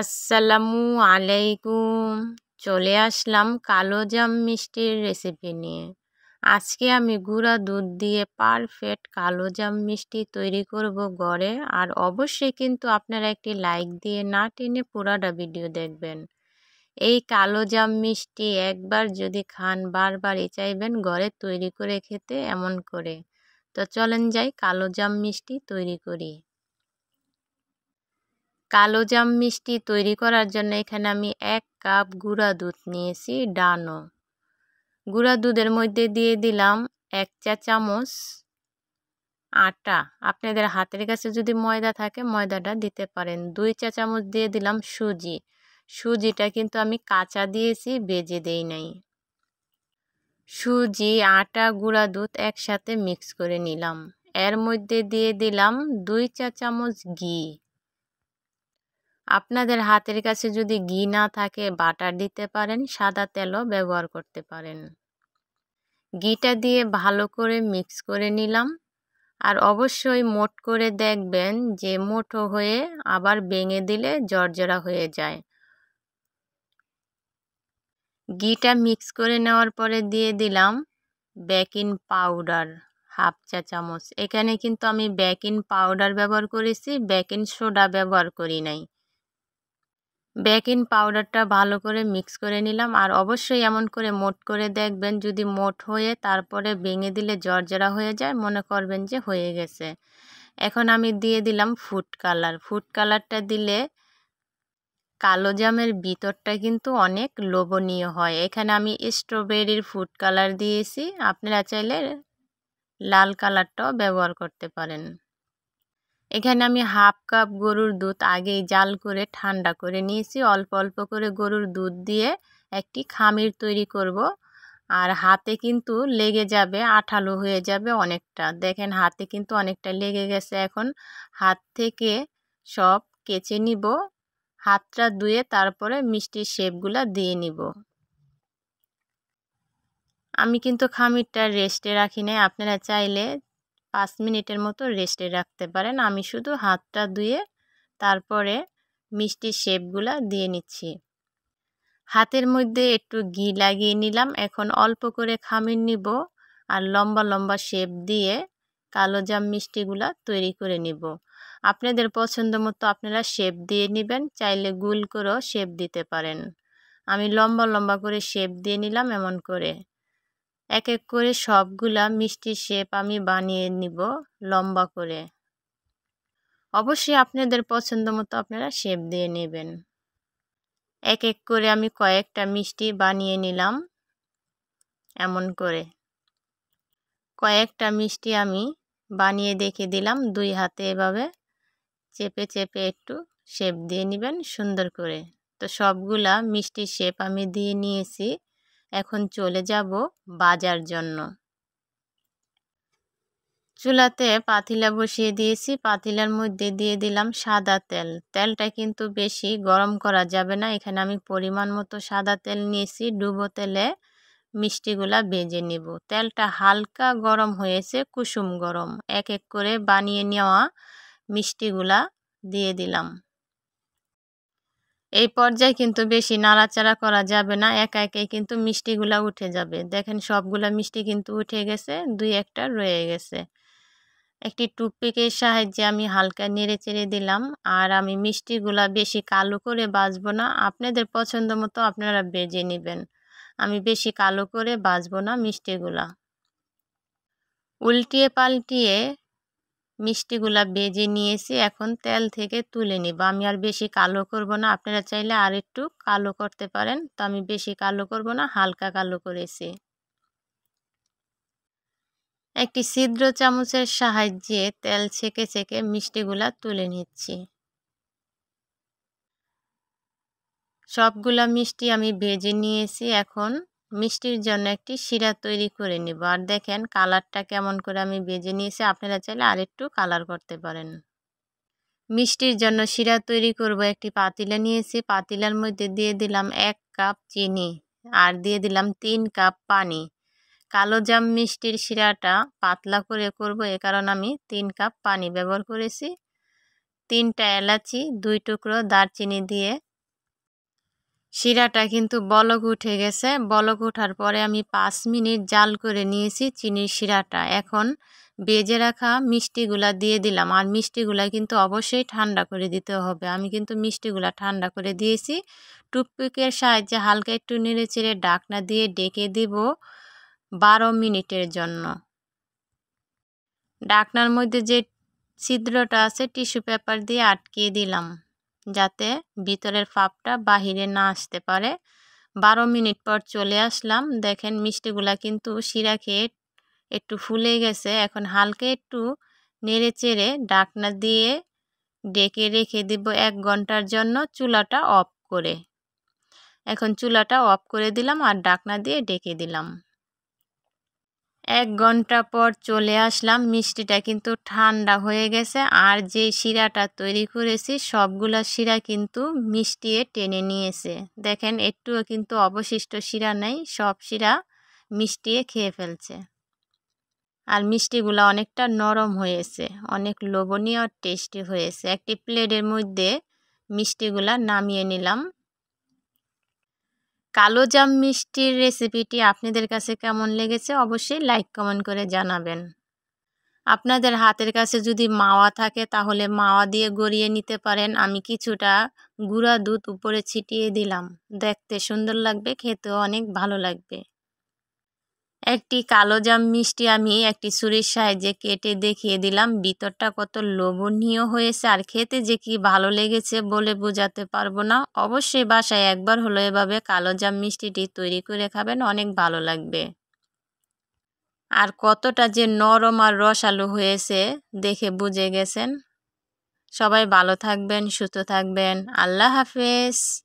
আসসালামু আলাইকুম চলে আসলাম কালো জাম মিষ্টির রেসিপি নিয়ে আজকে আমি গুঁড়া দুধ দিয়ে পারফেক্ট কালো জাম মিষ্টি তৈরি করব ঘরে আর অবশ্যই কিন্তু আপনারা একটি লাইক দিয়ে না টেনে পুরাটা ভিডিও দেখবেন এই কালো জাম মিষ্টি একবার যদি খান বারবার এ চাইবেন ঘরে তৈরি করে খেতে এমন করে তো চলেন যাই কালো জাম মিষ্টি তৈরি করি কালোজাম মিষ্টি তৈরি করার জন্য এখানে আমি এক কাপ গুঁড়া দুধ নিয়েছি ডানো গুঁড়া দুধের মধ্যে দিয়ে দিলাম এক চা চামচ আটা আপনাদের হাতের কাছে যদি ময়দা থাকে ময়দাটা দিতে পারেন দুই চা চামচ দিয়ে দিলাম সুজি সুজিটা কিন্তু আমি কাঁচা দিয়েছি বেজে দেই নাই সুজি আটা গুঁড়া দুধ একসাথে মিক্স করে নিলাম এর মধ্যে দিয়ে দিলাম দুই চা চামচ ঘি আপনাদের হাতের কাছে যদি ঘি না থাকে বাটার দিতে পারেন সাদা তেলও ব্যবহার করতে পারেন ঘিটা দিয়ে ভালো করে মিক্স করে নিলাম আর অবশ্যই মোট করে দেখবেন যে মোটো হয়ে আবার ভেঙে দিলে জর্জরা হয়ে যায় ঘিটা মিক্স করে নেওয়ার পরে দিয়ে দিলাম বেকিং পাউডার হাফ চা চামচ এখানে কিন্তু আমি বেকিং পাউডার ব্যবহার করেছি বেকিং সোডা ব্যবহার করি নাই বেকিং পাউডারটা ভালো করে মিক্স করে নিলাম আর অবশ্যই এমন করে মোট করে দেখবেন যদি মোট হয়ে তারপরে ভেঙে দিলে জর্জরা হয়ে যায় মনে করবেন যে হয়ে গেছে এখন আমি দিয়ে দিলাম ফুড কালার ফুড কালারটা দিলে কালো জামের ভিতরটা কিন্তু অনেক লোভনীয় হয় এখানে আমি স্ট্রবেরির ফুড কালার দিয়েছি আপনারা চাইলে লাল কালারটাও ব্যবহার করতে পারেন এখানে আমি হাফ কাপ গরুর দুধ আগেই জাল করে ঠান্ডা করে নিয়েছি অল্প অল্প করে গরুর দুধ দিয়ে একটি খামির তৈরি করব আর হাতে কিন্তু লেগে যাবে আঠালো হয়ে যাবে অনেকটা দেখেন হাতে কিন্তু অনেকটা লেগে গেছে এখন হাত থেকে সব কেচে নিব হাতটা ধুয়ে তারপরে মিষ্টির শেপগুলো দিয়ে নিব আমি কিন্তু খামিরটা রেস্টে রাখি নাই আপনারা চাইলে পাঁচ মিনিটের মতো রেস্টে রাখতে পারেন আমি শুধু হাতটা ধুয়ে তারপরে মিষ্টির শেপগুলা দিয়ে নিচ্ছি হাতের মধ্যে একটু ঘি লাগিয়ে নিলাম এখন অল্প করে খামির নিব আর লম্বা লম্বা শেপ দিয়ে কালো জাম মিষ্টিগুলা তৈরি করে নিব আপনাদের পছন্দ মতো আপনারা শেপ দিয়ে নেবেন চাইলে গুল করেও শেপ দিতে পারেন আমি লম্বা লম্বা করে শেপ দিয়ে নিলাম এমন করে এক এক করে সবগুলা মিষ্টি শেপ আমি বানিয়ে নিব লম্বা করে অবশ্যই আপনাদের পছন্দ মতো আপনারা শেপ দিয়ে নেবেন এক এক করে আমি কয়েকটা মিষ্টি বানিয়ে নিলাম এমন করে কয়েকটা মিষ্টি আমি বানিয়ে দেখে দিলাম দুই হাতে এভাবে চেপে চেপে একটু শেপ দিয়ে নেবেন সুন্দর করে তো সবগুলা মিষ্টি শেপ আমি দিয়ে নিয়েছি এখন চলে যাব বাজার জন্য চুলাতে পাতিলা বসিয়ে দিয়েছি পাতিলার মধ্যে দিয়ে দিলাম সাদা তেল তেলটা কিন্তু বেশি গরম করা যাবে না এখানে আমি পরিমাণ মতো সাদা তেল নিয়েছি ডুবো তেলে মিষ্টিগুলা বেজে নিব তেলটা হালকা গরম হয়েছে কুসুম গরম এক এক করে বানিয়ে নেওয়া মিষ্টিগুলা দিয়ে দিলাম এই পর্যায়ে কিন্তু বেশি নাড়াচাড়া করা যাবে না একা একাই কিন্তু মিষ্টিগুলা উঠে যাবে দেখেন সবগুলা মিষ্টি কিন্তু উঠে গেছে দুই একটা রয়ে গেছে একটি টুপিকের সাহায্যে আমি হালকা নেড়ে চেড়ে দিলাম আর আমি মিষ্টিগুলা বেশি কালো করে বাজবো না আপনাদের পছন্দ মতো আপনারা বেজে নেবেন আমি বেশি কালো করে বাজবো না মিষ্টিগুলা উল্টিয়ে পাল্টিয়ে মিষ্টিগুলা বেজে নিয়েছি এখন তেল থেকে তুলে নিব আমি আর বেশি কালো করব না আপনারা চাইলে আর একটু কালো করতে পারেন তো আমি বেশি কালো করব না হালকা কালো করেছি একটি ছিদ্র চামচের সাহায্যে তেল ছেঁকে ছেঁকে মিষ্টিগুলা তুলে নিচ্ছি সবগুলা মিষ্টি আমি ভেজে নিয়েছি এখন মিষ্টির জন্য একটি শিরা তৈরি করে নিব আর দেখেন কালারটা কেমন করে আমি বেজে নিয়েছি আপনারা চাইলে আরেকটু কালার করতে পারেন মিষ্টির জন্য শিরা তৈরি করব একটি পাতিলা নিয়েছি পাতিলার মধ্যে দিয়ে দিলাম এক কাপ চিনি আর দিয়ে দিলাম তিন কাপ পানি কালো জাম মিষ্টির শিরাটা পাতলা করে করব এ কারণ আমি তিন কাপ পানি ব্যবহার করেছি তিনটা এলাচি দুই টুকরো দারচিনি দিয়ে শিরাটা কিন্তু বলক উঠে গেছে বলক ওঠার পরে আমি পাঁচ মিনিট জাল করে নিয়েছি চিনির শিরাটা এখন বেজে রাখা মিষ্টিগুলা দিয়ে দিলাম আর মিষ্টিগুলা কিন্তু অবশ্যই ঠান্ডা করে দিতে হবে আমি কিন্তু মিষ্টিগুলা ঠান্ডা করে দিয়েছি টুকটুকের সাহায্যে হালকা একটু নেড়ে চেড়ে ডাকনা দিয়ে ডেকে দিব বারো মিনিটের জন্য ডাকনার মধ্যে যে ছিদ্রটা আছে টিস্যু পেপার দিয়ে আটকে দিলাম যাতে ভিতরের ফাপটা বাহিরে না আসতে পারে বারো মিনিট পর চলে আসলাম দেখেন মিষ্টিগুলা কিন্তু শিরা খেয়ে একটু ফুলে গেছে এখন হালকা একটু নেড়ে চেড়ে ডাকনা দিয়ে ডেকে রেখে দিব এক ঘন্টার জন্য চুলাটা অফ করে এখন চুলাটা অফ করে দিলাম আর ডাকনা দিয়ে ডেকে দিলাম এক ঘন্টা পর চলে আসলাম মিষ্টিটা কিন্তু ঠান্ডা হয়ে গেছে আর যে শিরাটা তৈরি করেছি সবগুলা শিরা কিন্তু মিষ্টি টেনে নিয়েছে দেখেন একটুও কিন্তু অবশিষ্ট শিরা নেই সব শিরা মিষ্টি খেয়ে ফেলছে আর মিষ্টিগুলো অনেকটা নরম হয়েছে অনেক লোভনীয় টেস্টি হয়েছে একটি প্লেটের মধ্যে মিষ্টিগুলা নামিয়ে নিলাম কালো জাম মিষ্টির রেসিপিটি আপনাদের কাছে কেমন লেগেছে অবশ্যই লাইক কমেন্ট করে জানাবেন আপনাদের হাতের কাছে যদি মাওয়া থাকে তাহলে মাওয়া দিয়ে গড়িয়ে নিতে পারেন আমি কিছুটা গুঁড়া দুধ উপরে ছিটিয়ে দিলাম দেখতে সুন্দর লাগবে খেতেও অনেক ভালো লাগবে একটি কালো জাম মিষ্টি আমি একটি সুরের সাহায্যে কেটে দেখিয়ে দিলাম ভিতরটা কত লোভনীয় হয়েছে আর খেতে যে কি ভালো লেগেছে বলে বোঝাতে পারবো না অবশ্যই বাসায় একবার হলো এভাবে কালো জাম মিষ্টিটি তৈরি করে খাবেন অনেক ভালো লাগবে আর কতটা যে নরম আর রসালো হয়েছে দেখে বুঝে গেছেন সবাই ভালো থাকবেন সুস্থ থাকবেন আল্লাহ হাফেজ